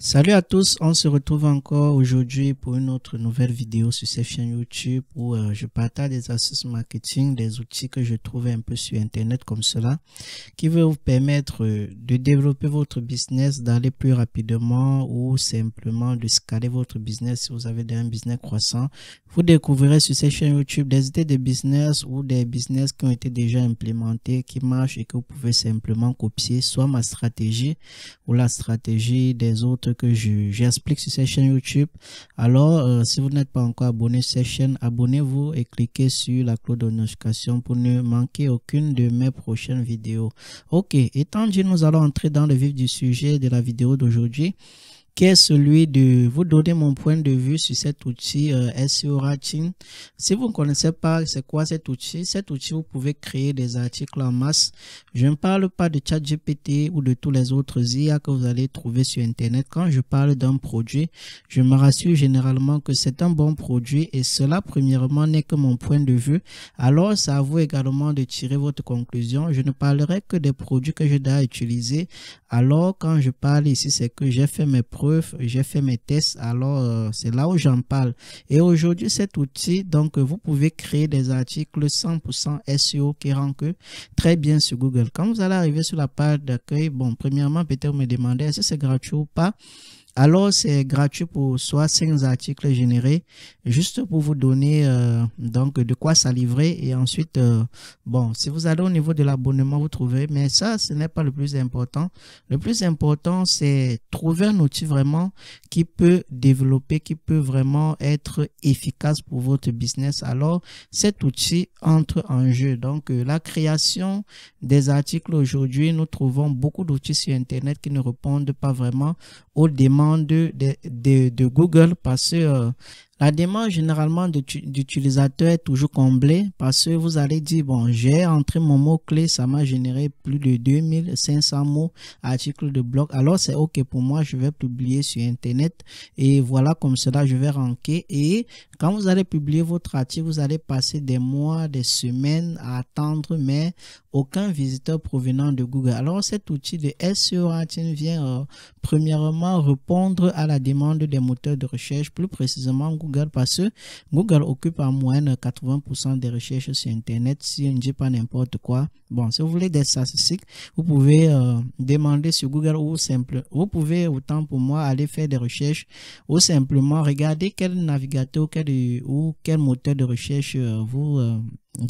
Salut à tous, on se retrouve encore aujourd'hui pour une autre nouvelle vidéo sur cette chaîne YouTube où euh, je partage des astuces marketing, des outils que je trouve un peu sur internet comme cela, qui vont vous permettre euh, de développer votre business, d'aller plus rapidement ou simplement de scaler votre business si vous avez un business croissant. Vous découvrirez sur cette chaîne YouTube des idées de business ou des business qui ont été déjà implémentés, qui marchent et que vous pouvez simplement copier soit ma stratégie ou la stratégie des autres que j'explique sur cette chaîne YouTube. Alors, euh, si vous n'êtes pas encore abonné à cette chaîne, abonnez-vous et cliquez sur la cloche de notification pour ne manquer aucune de mes prochaines vidéos. Ok, étant dit, nous allons entrer dans le vif du sujet de la vidéo d'aujourd'hui qui est celui de vous donner mon point de vue sur cet outil euh, SEO Rating. Si vous ne connaissez pas c'est quoi cet outil, cet outil vous pouvez créer des articles en masse. Je ne parle pas de ChatGPT ou de tous les autres IA que vous allez trouver sur internet. Quand je parle d'un produit, je me rassure généralement que c'est un bon produit et cela premièrement n'est que mon point de vue. Alors c'est à vous également de tirer votre conclusion. Je ne parlerai que des produits que je dois utiliser. Alors quand je parle ici, c'est que j'ai fait mes preuves j'ai fait mes tests, alors euh, c'est là où j'en parle. Et aujourd'hui, cet outil, donc vous pouvez créer des articles 100% SEO qui rankent très bien sur Google. Quand vous allez arriver sur la page d'accueil, bon, premièrement, peut-être vous me demandez si c'est gratuit ou pas. Alors, c'est gratuit pour soit cinq articles générés, juste pour vous donner euh, donc de quoi ça livrer. Et ensuite, euh, bon, si vous allez au niveau de l'abonnement, vous trouvez. Mais ça, ce n'est pas le plus important. Le plus important, c'est trouver un outil vraiment qui peut développer, qui peut vraiment être efficace pour votre business. Alors, cet outil entre en jeu. Donc, euh, la création des articles aujourd'hui, nous trouvons beaucoup d'outils sur Internet qui ne répondent pas vraiment aux demandes de, de, de Google parce que euh, la demande généralement d'utilisateur est toujours comblée parce que vous allez dire, bon, j'ai entré mon mot-clé, ça m'a généré plus de 2500 mots, articles de blog. Alors c'est OK pour moi, je vais publier sur Internet et voilà comme cela, je vais ranker. Et quand vous allez publier votre article, vous allez passer des mois, des semaines à attendre, mais aucun visiteur provenant de Google. Alors cet outil de SEO Routine vient euh, premièrement répondre à la demande des moteurs de recherche, plus précisément Google Google parce que Google occupe en de 80% des recherches sur Internet. Si on ne dit pas n'importe quoi, bon, si vous voulez des statistiques, vous pouvez euh, demander sur Google ou simplement... Vous pouvez autant pour moi aller faire des recherches ou simplement regarder quel navigateur quel, ou quel moteur de recherche euh, vous euh,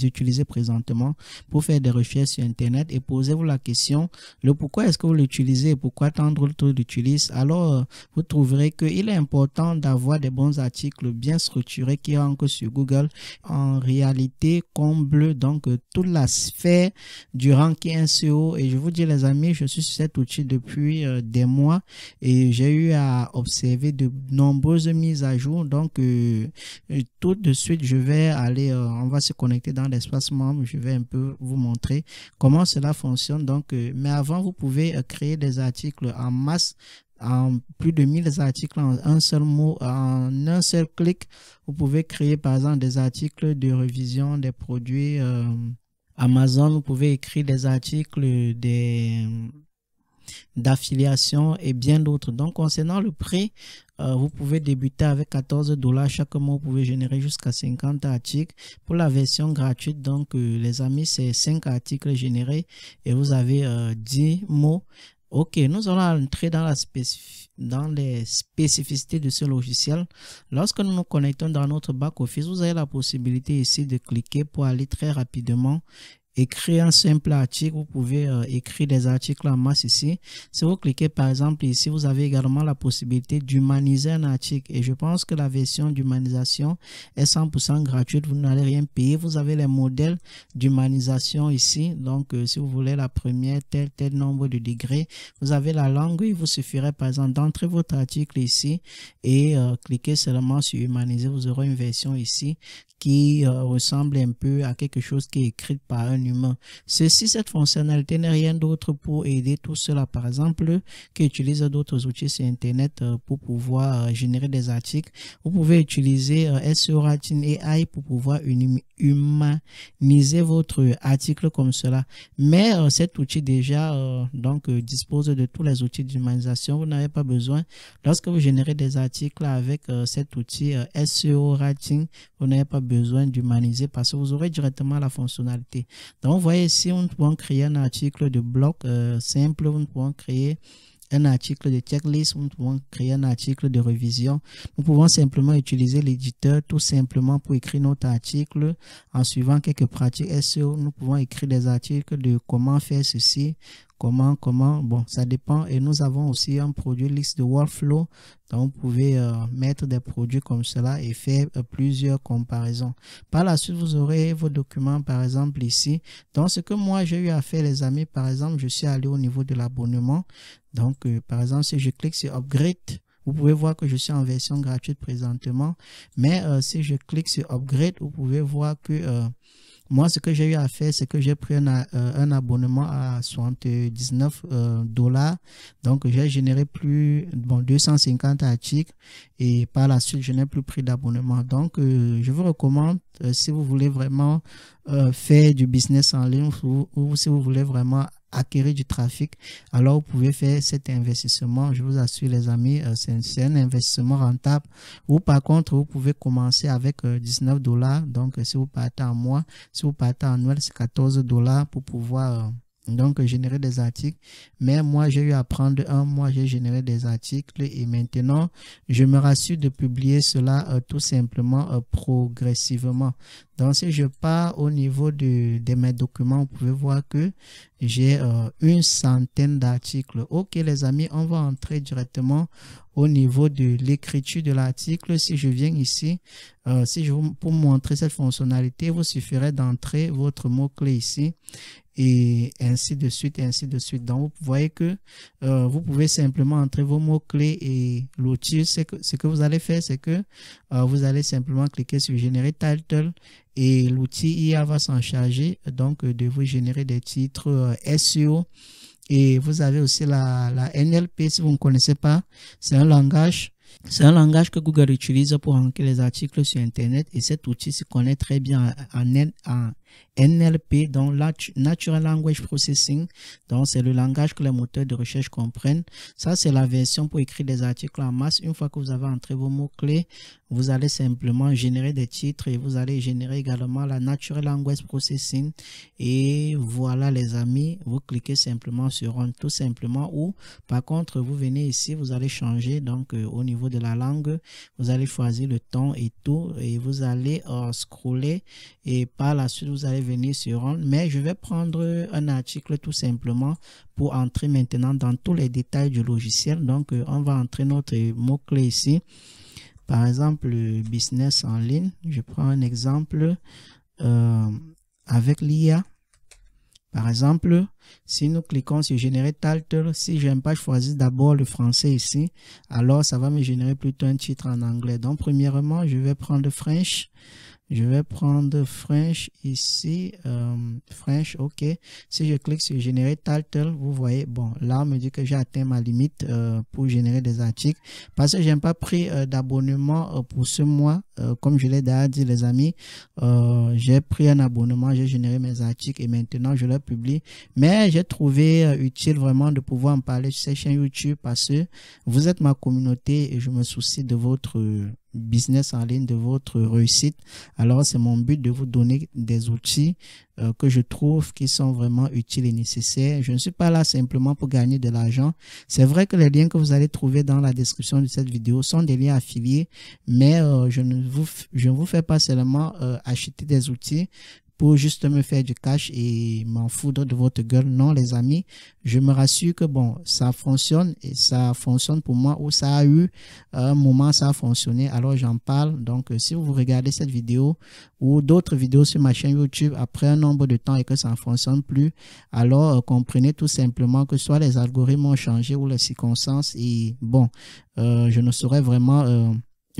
utilisez présentement pour faire des recherches sur Internet et posez-vous la question, le pourquoi est-ce que vous l'utilisez pourquoi pourquoi le taux l'utilisent. Alors, euh, vous trouverez qu'il est important d'avoir des bons articles bien structurés qui rentrent sur Google. En réalité, comble donc euh, toute la sphère du ranking SEO. Et je vous dis les amis, je suis sur cet outil depuis euh, des mois et j'ai eu à observer de nombreuses mises à jour. Donc, tout de suite, je vais aller, on va se connecter dans l'espace membre, je vais un peu vous montrer comment cela fonctionne. Donc, euh, mais avant, vous pouvez euh, créer des articles en masse en plus de 1000 articles en un seul mot, en un seul clic. Vous pouvez créer par exemple des articles de révision des produits euh, Amazon. Vous pouvez écrire des articles des d'affiliation et bien d'autres. Donc concernant le prix, euh, vous pouvez débuter avec 14 dollars chaque mois. Vous pouvez générer jusqu'à 50 articles. Pour la version gratuite, donc, euh, les amis, c'est 5 articles générés et vous avez 10 euh, mots. Ok, nous allons entrer dans, la dans les spécificités de ce logiciel. Lorsque nous nous connectons dans notre back-office, vous avez la possibilité ici de cliquer pour aller très rapidement écrire un simple article, vous pouvez euh, écrire des articles en masse ici. Si vous cliquez par exemple ici, vous avez également la possibilité d'humaniser un article. Et je pense que la version d'humanisation est 100% gratuite, vous n'allez rien payer. Vous avez les modèles d'humanisation ici. Donc euh, si vous voulez la première, tel, tel nombre de degrés, vous avez la langue. Il vous suffirait par exemple d'entrer votre article ici et euh, cliquer seulement sur humaniser. Vous aurez une version ici qui euh, ressemble un peu à quelque chose qui est écrit par un humain. Ceci, cette fonctionnalité n'est rien d'autre pour aider tout cela, par exemple, qui utilise d'autres outils sur Internet euh, pour pouvoir euh, générer des articles. Vous pouvez utiliser SEO Writing AI e pour pouvoir humaniser votre article comme cela. Mais cet outil déjà donc dispose de tous les outils d'humanisation. Vous n'avez pas besoin, lorsque vous générez des articles avec cet outil SEO Writing, e, vous n'avez pas besoin besoin d'humaniser parce que vous aurez directement la fonctionnalité. Donc, vous voyez ici, on pouvons créer un article de bloc euh, simple, nous pouvons créer un article de checklist, on pouvons créer un article de révision. Nous pouvons simplement utiliser l'éditeur tout simplement pour écrire notre article en suivant quelques pratiques SEO. Nous pouvons écrire des articles de comment faire ceci, Comment, comment Bon, ça dépend. Et nous avons aussi un produit liste de workflow. Donc, vous pouvez euh, mettre des produits comme cela et faire euh, plusieurs comparaisons. Par la suite, vous aurez vos documents, par exemple, ici. Donc, ce que moi, j'ai eu à faire, les amis, par exemple, je suis allé au niveau de l'abonnement. Donc, euh, par exemple, si je clique sur Upgrade, vous pouvez voir que je suis en version gratuite présentement. Mais si je clique sur Upgrade, vous pouvez voir que moi, ce que j'ai eu à faire, c'est que j'ai pris un, euh, abonnement à 79 euh, dollars. Donc, j'ai généré plus bon 250 articles et par la suite, je n'ai plus pris d'abonnement. Donc, euh, je vous recommande, si vous voulez vraiment faire du business en ligne ou si vous voulez vraiment acquérir du trafic, alors vous pouvez faire cet investissement. Je vous assure les amis, euh, c'est un investissement rentable. Ou par contre, vous pouvez commencer avec 19 euh, dollars. Donc euh, si vous partez en mois, si vous partez en annuel, c'est 14 dollars pour pouvoir donc, générer des articles. Mais moi, j'ai eu à prendre un mois, j'ai généré des articles et maintenant, je me rassure de publier cela euh, tout simplement euh, progressivement. Donc, si je pars au niveau de, mes documents, vous pouvez voir que j'ai euh, une centaine d'articles. Ok, les amis, on va entrer directement au niveau de l'écriture de l'article. Si je viens ici, si je pour montrer cette fonctionnalité, vous suffirait d'entrer votre mot-clé ici et ainsi de suite, ainsi de suite. Donc, vous voyez que euh, vous pouvez simplement entrer vos mots-clés et l'outil, ce que, ce que vous allez faire, c'est que euh, vous allez simplement cliquer sur Générer Title et l'outil IA va s'en charger donc de vous générer des titres euh, SEO. Et vous avez aussi la, NLP, si vous ne connaissez pas, c'est un langage c'est un langage que Google utilise pour ranker les articles sur Internet et cet outil se connaît très bien en, en, NLP, donc Natural Language Processing, donc c'est le langage que les moteurs de recherche comprennent. Ça, c'est la version pour écrire des articles en masse. Une fois que vous avez entré vos mots-clés, vous allez simplement générer des titres et vous allez générer également la Natural Language Processing. Et voilà les amis, vous cliquez simplement sur un tout simplement ou par contre vous venez ici, vous allez changer donc euh, au niveau de la langue, vous allez choisir le ton et tout et vous allez euh, scroller et par la suite vous vous allez venir sur mais je vais prendre un article tout simplement pour entrer maintenant dans tous les détails du logiciel. Donc, euh, on va entrer notre mot-clé ici. Par exemple, business en ligne. Je prends un exemple euh, avec l'IA. Par exemple, si nous cliquons sur générer title, si j'aime pas choisir d'abord le français ici, alors ça va me générer plutôt un titre en anglais. Donc, premièrement, je vais prendre French. Je vais prendre French ici. Euh, French, OK. Si je clique sur générer title, vous voyez, bon, là, on me dit que j'ai atteint ma limite euh, pour générer des articles. Parce que j'ai pas pris euh, d'abonnement euh, pour ce mois. comme je l'ai déjà dit, les amis, j'ai pris un abonnement, j'ai généré mes articles et maintenant, je les publie. Mais j'ai trouvé utile vraiment de pouvoir en parler sur ces chaînes YouTube parce que vous êtes ma communauté et je me soucie de votre business en ligne, de votre réussite. Alors, c'est mon but de vous donner des outils euh, que je trouve qui sont vraiment utiles et nécessaires. Je ne suis pas là simplement pour gagner de l'argent. C'est vrai que les liens que vous allez trouver dans la description de cette vidéo sont des liens affiliés, mais euh, je ne vous, je vous fais pas seulement euh, acheter des outils, pour juste me faire du cash et m'en foudre de votre gueule. Non, les amis, je me rassure que bon, ça fonctionne et ça fonctionne pour moi ou ça a eu euh, un moment, ça a fonctionné. Alors j'en parle. Donc, euh, si vous regardez cette vidéo ou d'autres vidéos sur ma chaîne YouTube après un nombre de temps et que ça ne fonctionne plus, alors euh, comprenez tout simplement que soit les algorithmes ont changé ou les circonstances et bon, je ne saurais vraiment euh,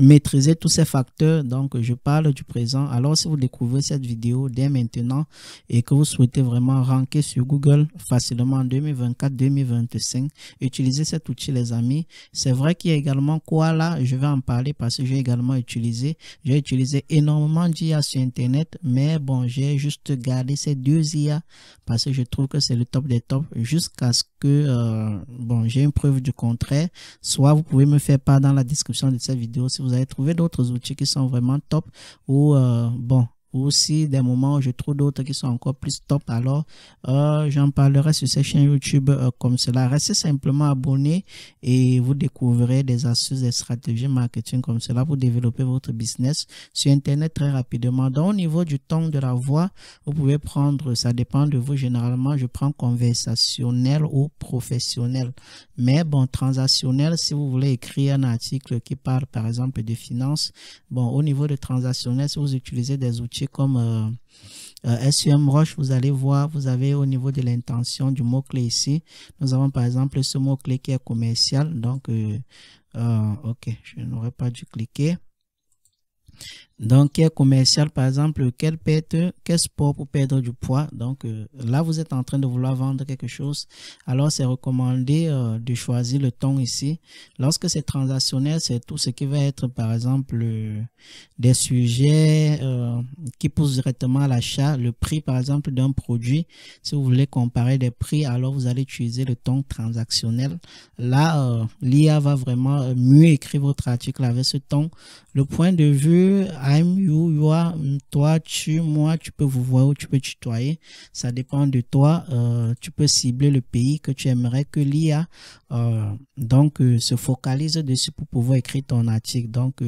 maîtriser tous ces facteurs. Donc, je parle du présent. Alors, si vous découvrez cette vidéo dès maintenant et que vous souhaitez vraiment ranker sur Google facilement en 2024-2025, utilisez cet outil, les amis. C'est vrai qu'il y a également là Je vais en parler parce que j'ai également utilisé. J'ai utilisé énormément d'IA sur Internet, mais bon, j'ai juste gardé ces deux IA parce que je trouve que c'est le top des tops jusqu'à ce que euh, bon, j'ai une preuve du contraire, soit vous pouvez me faire part dans la description de cette vidéo si vous avez trouvé d'autres outils qui sont vraiment top ou euh, bon, ou aussi des moments où je trouve d'autres qui sont encore plus top. Alors, euh, j'en parlerai sur ces chaînes YouTube euh, comme cela. Restez simplement abonné et vous découvrirez des astuces, des stratégies marketing comme cela pour développer votre business sur Internet très rapidement. Donc, au niveau du ton de la voix, vous pouvez prendre, ça dépend de vous. Généralement, je prends conversationnel ou professionnel. Mais bon, transactionnel, si vous voulez écrire un article qui parle, par exemple, de finances, bon, au niveau de transactionnel, si vous utilisez des outils comme euh, euh SUM Roche, vous allez voir, vous avez au niveau de l'intention du mot-clé ici, nous avons par exemple ce mot-clé qui est commercial. Donc, euh, euh, ok, je n'aurais pas dû cliquer. Donc, qui est commercial, par exemple, quelle qu'est quel sport pour perdre du poids. Donc, euh, là, vous êtes en train de vouloir vendre quelque chose. Alors, c'est recommandé euh, de choisir le ton ici. Lorsque c'est transactionnel, c'est tout ce qui va être, par exemple, euh, des sujets qui poussent directement à l'achat. Le prix, par exemple, d'un produit. Si vous voulez comparer des prix, alors vous allez utiliser le ton transactionnel. Là, l'IA va vraiment mieux écrire votre article avec ce ton. Le point de vue you, are, mm, toi, tu, moi, tu peux vous voir ou tu peux tutoyer. Ça dépend de toi. Euh, tu peux cibler le pays que tu aimerais que l'IA euh, donc euh, se focalise dessus pour pouvoir écrire ton article. Donc,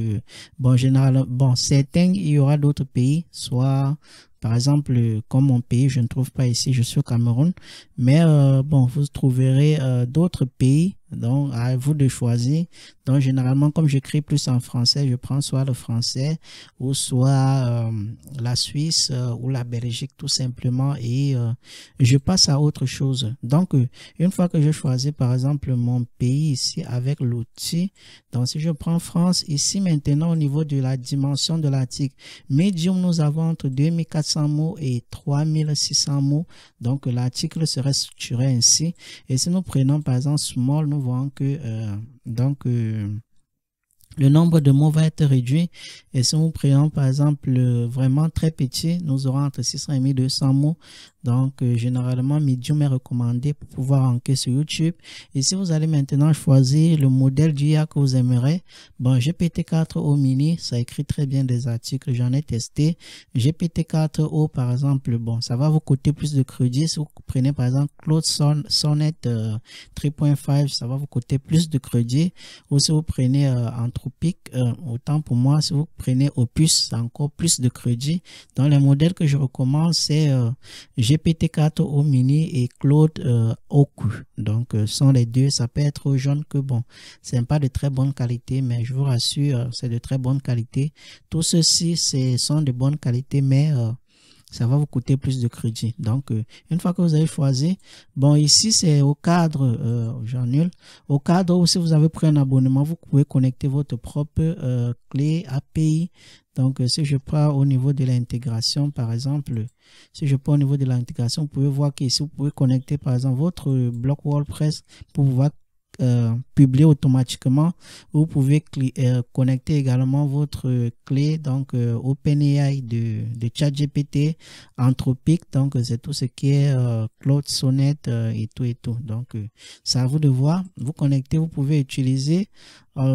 bon, général, bon, certains, il y aura d'autres pays, soit par exemple, comme mon pays, je ne trouve pas ici, je suis au Cameroun, mais bon, vous trouverez d'autres pays donc, à vous de choisir. Donc, généralement, comme j'écris plus en français, je prends soit le français ou soit euh, la Suisse euh, ou la Belgique, tout simplement, et euh, je passe à autre chose. Donc, une fois que je choisis, par exemple, mon pays ici avec l'outil, donc si je prends France, ici maintenant, au niveau de la dimension de l'article Medium, nous avons entre 2400 mots et 3600 mots. Donc, l'article serait structuré ainsi. Et si nous prenons, par exemple, Small, nous que euh, donc euh, le nombre de mots va être réduit. Et si vous prenez par exemple, euh, vraiment très petit, nous aurons entre 600 et 1200 mots. Donc, euh, généralement, Medium est recommandé pour pouvoir ranker sur YouTube. Et si vous allez maintenant choisir le modèle d'IA que vous aimerez, bon, GPT-4O Mini, ça écrit très bien des articles, j'en ai testé. GPT-4O, par exemple, bon, ça va vous coûter plus de crédit. Si vous prenez, par exemple, Claude Sonnet 3.5, euh, ça va vous coûter plus de crédit. Ou si vous prenez, entre euh, autant pour moi, si vous prenez Opus, encore plus de crédit. Dans les modèles que je recommande, c'est euh, GPT-4 au Mini et Claude au euh, Oku. Donc, sont les deux. Ça peut être jaune que bon. C'est pas de très bonne qualité, mais je vous rassure, c'est de très bonne qualité. Tout ceci, c'est sont de bonne qualité, mais ça va vous coûter plus de crédit. Donc, euh, une fois que vous avez choisi, bon, ici, c'est au cadre, euh, j'annule, au cadre où si vous avez pris un abonnement, vous pouvez connecter votre propre euh, clé API. Donc, euh, si je prends au niveau de l'intégration, par exemple, si je prends au niveau de l'intégration, vous pouvez voir qu'ici, vous pouvez connecter, par exemple, votre bloc WordPress pour pouvoir euh, publié automatiquement. Vous pouvez euh, connecter également votre clé donc euh, OpenAI de, de ChatGPT, Anthropic, donc c'est tout ce qui est Cloud Sonnet et tout et tout. Donc ça à vous de voir. Vous connectez, vous pouvez utiliser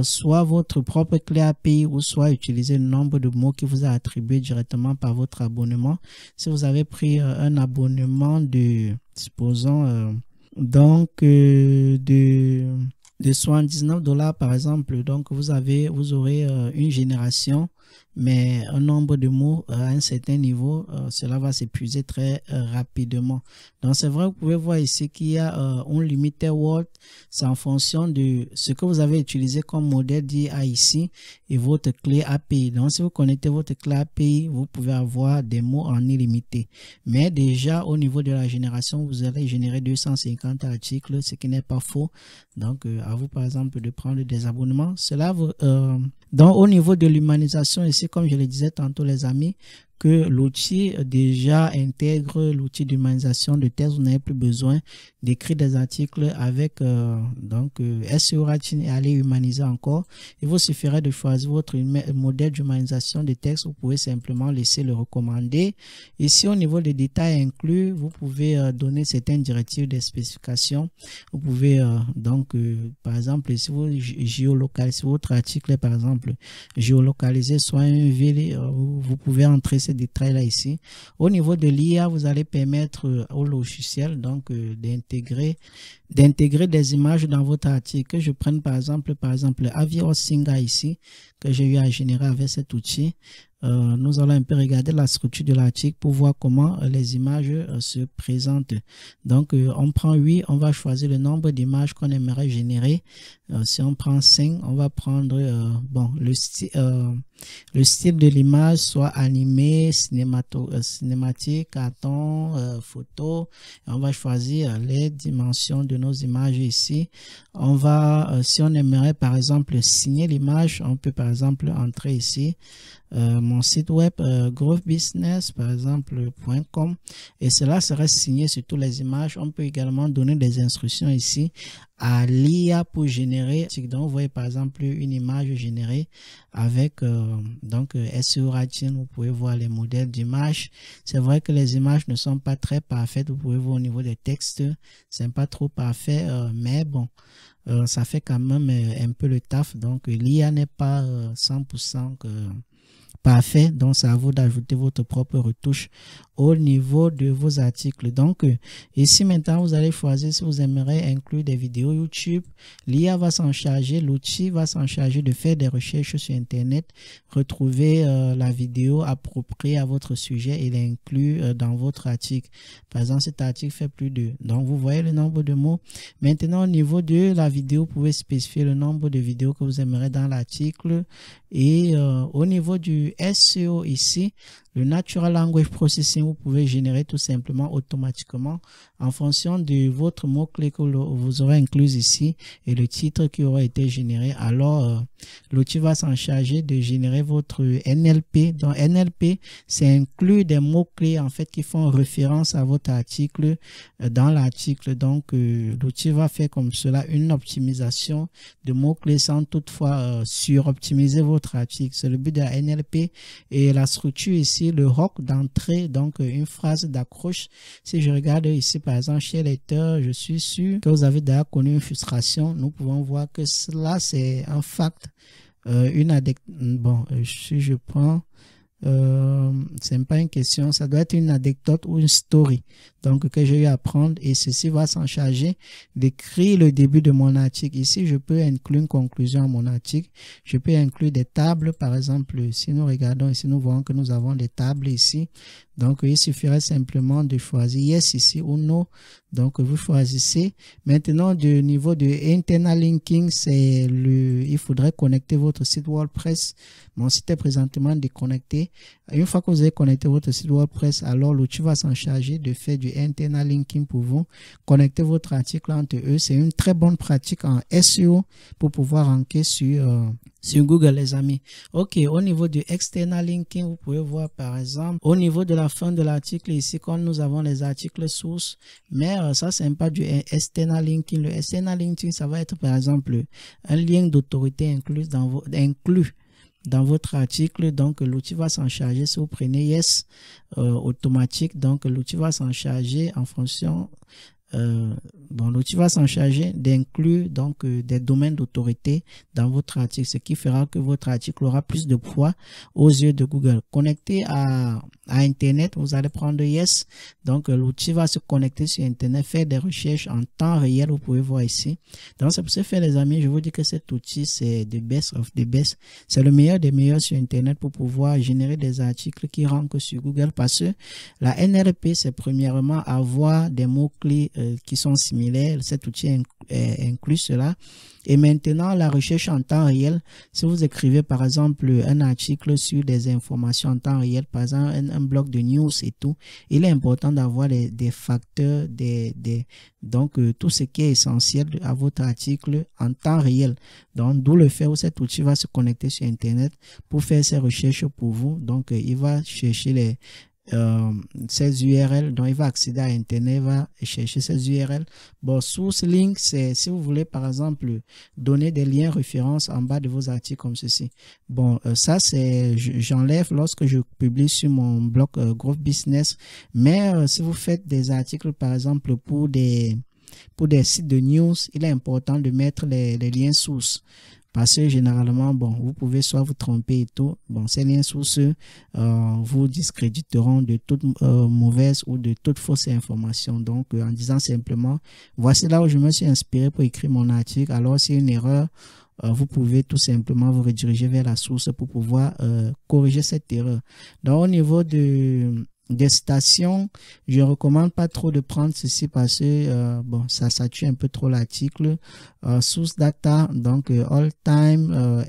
soit votre propre clé API ou soit utiliser le nombre de mots qui vous a attribué directement par votre abonnement. Si vous avez pris un abonnement de, supposons donc euh, de, de 79 dollars par exemple donc vous avez vous aurez euh, une génération mais un nombre de mots euh, à un certain niveau, euh, cela va s'épuiser très euh, rapidement. Donc c'est vrai, vous pouvez voir ici qu'il y a un limiter word, c'est en fonction de ce que vous avez utilisé comme modèle d'IA ici et votre clé API. Donc si vous connectez votre clé API, vous pouvez avoir des mots en illimité. Mais déjà au niveau de la génération, vous allez générer 250 articles, ce qui n'est pas faux. Donc à vous par exemple de prendre des abonnements, cela vous donc, au niveau de l'humanisation, ici, comme je le disais tantôt, les amis, que l'outil déjà intègre l'outil d'humanisation de texte Vous n'avez plus besoin d'écrire des articles avec euh, donc euh, SEO et aller humaniser encore. Il vous suffira de choisir votre modèle d'humanisation de texte. Vous pouvez simplement laisser le recommander. Ici, au niveau des détails inclus, vous pouvez euh, donner certaines directives des spécifications. Vous pouvez euh, donc, par exemple, si vous géolocalisez, votre article est par exemple géolocalisé soit une ville, vous pouvez entrer des détails-là ici. Au niveau de l'IA, vous allez permettre au logiciel donc euh, d'intégrer d'intégrer des images dans votre article. je prenne par exemple, par exemple, Singa ici, que j'ai eu à générer avec cet outil. Euh, nous allons un peu regarder la structure de l'article pour voir comment euh, les images euh, se présentent. Donc, on prend 8, on va choisir le nombre d'images qu'on aimerait générer. si on prend 5, on va prendre bon, le, style de l'image, soit animé, cinématique, carton, photo. on va choisir les dimensions de nos images ici, on va, euh, si on aimerait par exemple signer l'image, on peut par exemple entrer ici euh, mon site web euh, growthbusiness par exemple et cela serait signé sur toutes les images. On peut également donner des instructions ici à l'IA pour générer. Donc, vous voyez par exemple une image générée avec euh, donc SEO Ratin. Vous pouvez voir les modèles d'images. C'est vrai que les images ne sont pas très parfaites. Vous pouvez voir au niveau des textes, c'est pas trop parfait, mais bon, ça fait quand même un peu le taf. Donc, l'IA n'est pas 100% que parfait. Donc, ça à vous d'ajouter votre propre retouche au niveau de vos articles. Donc, euh, ici maintenant, vous allez choisir si vous aimeriez inclure des vidéos YouTube. L'IA va s'en charger, l'outil va s'en charger de faire des recherches sur Internet, retrouver euh, la vidéo appropriée à votre sujet et l'inclure euh, dans votre article. Par exemple, cet article fait plus de. Donc, vous voyez le nombre de mots. Maintenant, au niveau de la vidéo, vous pouvez spécifier le nombre de vidéos que vous aimerez dans l'article. Et au niveau du SEO ici, le Natural Language Processing, vous pouvez générer tout simplement automatiquement en fonction de votre mot-clé que vous aurez inclus ici et le titre qui aura été généré. Alors, euh, l'outil va s'en charger de générer votre NLP. Donc, NLP, c'est inclus des mots-clés en fait qui font référence à votre article euh, dans l'article. Donc, euh, l'outil va faire comme cela une optimisation de mots-clés sans toutefois sur-optimiser votre article. C'est le but de la NLP et la structure ici le rock d'entrée, donc euh, une phrase d'accroche. Si je regarde ici, par exemple, chez lecteur, je suis sûr que vous avez déjà connu une frustration. Nous pouvons voir que cela, c'est en fact. Euh, une adec bon, euh, si je prends euh, c'est pas une question, ça doit être une anecdote ou une story. Donc, que j'ai eu à apprendre et ceci va s'en charger d'écrire le début de mon article. Ici, je peux inclure une conclusion à mon article. Je peux inclure des tables, par exemple, si nous regardons ici, nous voyons que nous avons des tables ici. Donc, il suffirait simplement de choisir yes ici ou no. Donc, vous choisissez. Maintenant, du niveau de internal linking, c'est le, il faudrait connecter votre site WordPress. Mon site est présentement déconnecté. Une fois que vous avez connecté votre site WordPress, alors l'outil va s'en charger de faire du internal linking pour vous. Connecter votre article entre eux, c'est une très bonne pratique en SEO pour pouvoir ranker euh, sur, Google, les amis. OK, au niveau du external linking, vous pouvez voir par exemple, au niveau de la fin de l'article ici, quand nous avons les articles sources, mais euh, ça, c'est pas du external linking. Le external linking, ça va être par exemple un lien d'autorité inclus dans vos, inclus dans votre article. Donc, l'outil va s'en charger. Si vous prenez Yes euh, automatique, donc l'outil va s'en charger en fonction euh, Bon, l'outil va s'en charger d'inclure donc euh, des domaines d'autorité dans votre article, ce qui fera que votre article aura plus de poids aux yeux de Google. Connecté à, Internet, vous allez prendre Yes. Donc, euh, l'outil va se connecter sur Internet, faire des recherches en temps réel, vous pouvez voir ici. Donc, c'est pour les amis, je vous dis que cet outil, c'est the best of the best. C'est le meilleur des meilleurs sur Internet pour pouvoir générer des articles qui rentrent sur Google parce que la NLP, c'est premièrement avoir des mots-clés euh, qui sont similaires cet outil inclut cela. Et maintenant, la recherche en temps réel, si vous écrivez par exemple un article sur des informations en temps réel, par exemple un, blog de news et tout, il est important d'avoir des, facteurs, des, des donc euh, tout ce qui est essentiel à votre article en temps réel. Donc, d'où le fait où cet outil va se connecter sur Internet pour faire ses recherches pour vous. Donc, euh, il va chercher les euh, ces URL, donc il va accéder à Internet, va chercher ces URL. Bon, source link, c'est si vous voulez par exemple donner des liens références en bas de vos articles comme ceci. Bon, euh, ça c'est j'enlève lorsque je publie sur mon blog euh, Growth Business, mais euh, si vous faites des articles par exemple pour des pour des sites de news, il est important de mettre les, les liens sources. Parce que généralement, bon, vous pouvez soit vous tromper et tout. Bon, ces liens sources euh, vous discréditeront de toute euh, mauvaise ou de toute fausse information. Donc, euh, en disant simplement, voici là où je me suis inspiré pour écrire mon article. Alors, c'est une erreur vous pouvez tout simplement vous rediriger vers la source pour pouvoir corriger cette erreur. Donc, au niveau de, des stations, je recommande pas trop de prendre ceci parce que euh, bon, ça sature un peu trop l'article. Euh, source data, donc euh, all time,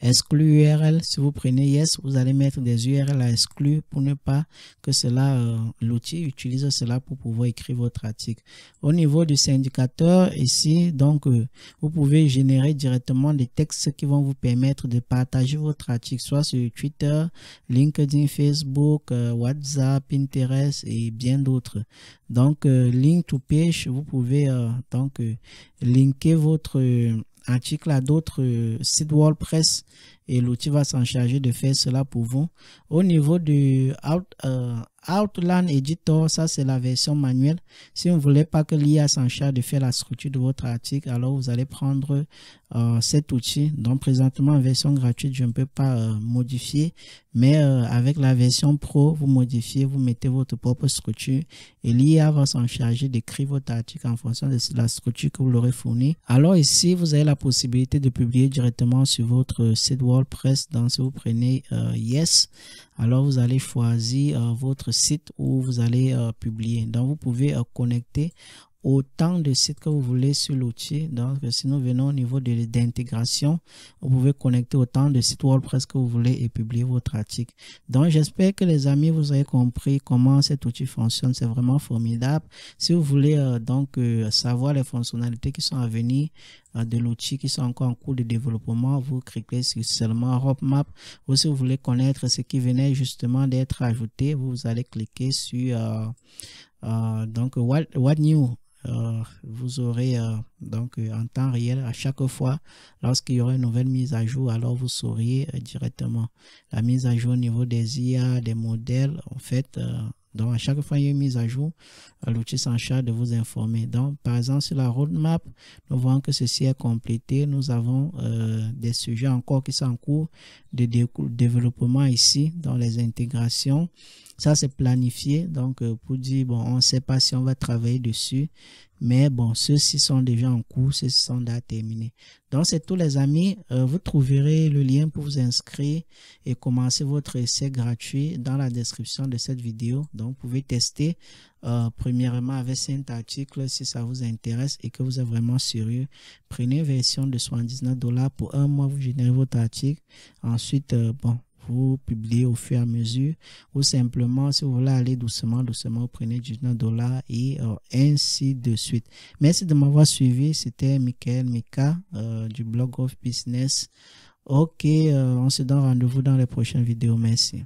exclu URL. Si vous prenez yes, vous allez mettre des URL à exclure pour ne pas que cela, euh, l'outil utilise cela pour pouvoir écrire votre article. Au niveau du syndicateur, ici, donc, euh, vous pouvez générer directement des textes qui vont vous permettre de partager votre article, soit sur Twitter, LinkedIn, Facebook, euh, WhatsApp, Pinterest et bien d'autres. Donc, link to page, vous pouvez donc linker votre article à d'autres euh, sites WordPress et l'outil va s'en charger de faire cela pour vous. Au niveau du euh, Outland Editor, ça c'est la version manuelle. Si vous ne voulez pas que l'IA s'en charge de faire la structure de votre article, alors vous allez prendre euh, cet outil. Donc présentement version gratuite, je ne peux pas euh, modifier, mais avec la version pro, vous modifiez, vous mettez votre propre structure et l'IA va s'en charger d'écrire votre article en fonction de la structure que vous l'aurez fournie. Alors ici, vous avez la possibilité de publier directement sur votre site web presse Donc, si vous prenez euh, Yes, alors vous allez choisir euh, votre site où vous allez euh, publier. Donc, vous pouvez connecter autant de sites que vous voulez sur l'outil. Donc, si nous venons au niveau de d'intégration, vous pouvez connecter autant de sites WordPress que vous voulez et publier votre article. Donc, j'espère que les amis, vous avez compris comment cet outil fonctionne. C'est vraiment formidable. Si vous voulez donc savoir les fonctionnalités qui sont à venir de l'outil qui sont encore en cours de développement, vous cliquez sur seulement roadmap. Ou si vous voulez connaître ce qui venait justement d'être ajouté, vous allez cliquer sur euh, euh, donc what, new. Euh, vous aurez donc en temps réel à chaque fois lorsqu'il y aura une nouvelle mise à jour alors vous sauriez directement la mise à jour au niveau des IA des modèles en fait donc, à chaque fois, il y a une mise à jour. Euh, l'outil s'en charge de vous informer. Donc, par exemple, sur la roadmap, nous voyons que ceci est complété. Nous avons euh, des sujets encore qui sont en cours de développement ici, dans les intégrations. Ça, c'est planifié. Donc, euh, pour dire, bon, on ne sait pas si on va travailler dessus. Mais bon, ceux-ci sont déjà en cours, ceux-ci sont déjà terminés. Donc, c'est tout, les amis. Euh, vous trouverez le lien pour vous inscrire et commencer votre essai gratuit dans la description de cette vidéo. Donc, vous pouvez tester euh, premièrement avec cet article si ça vous intéresse et que vous êtes vraiment sérieux. Prenez une version de 79 dollars pour un mois, vous générez votre article. Ensuite, bon, vous au fur et à mesure, ou simplement, si vous voulez aller doucement, doucement, prenez du dollar et euh, ainsi de suite. Merci de m'avoir suivi. C'était Michael Mika euh, du blog of business. Ok, euh, on se donne rendez-vous dans les prochaines vidéos. Merci.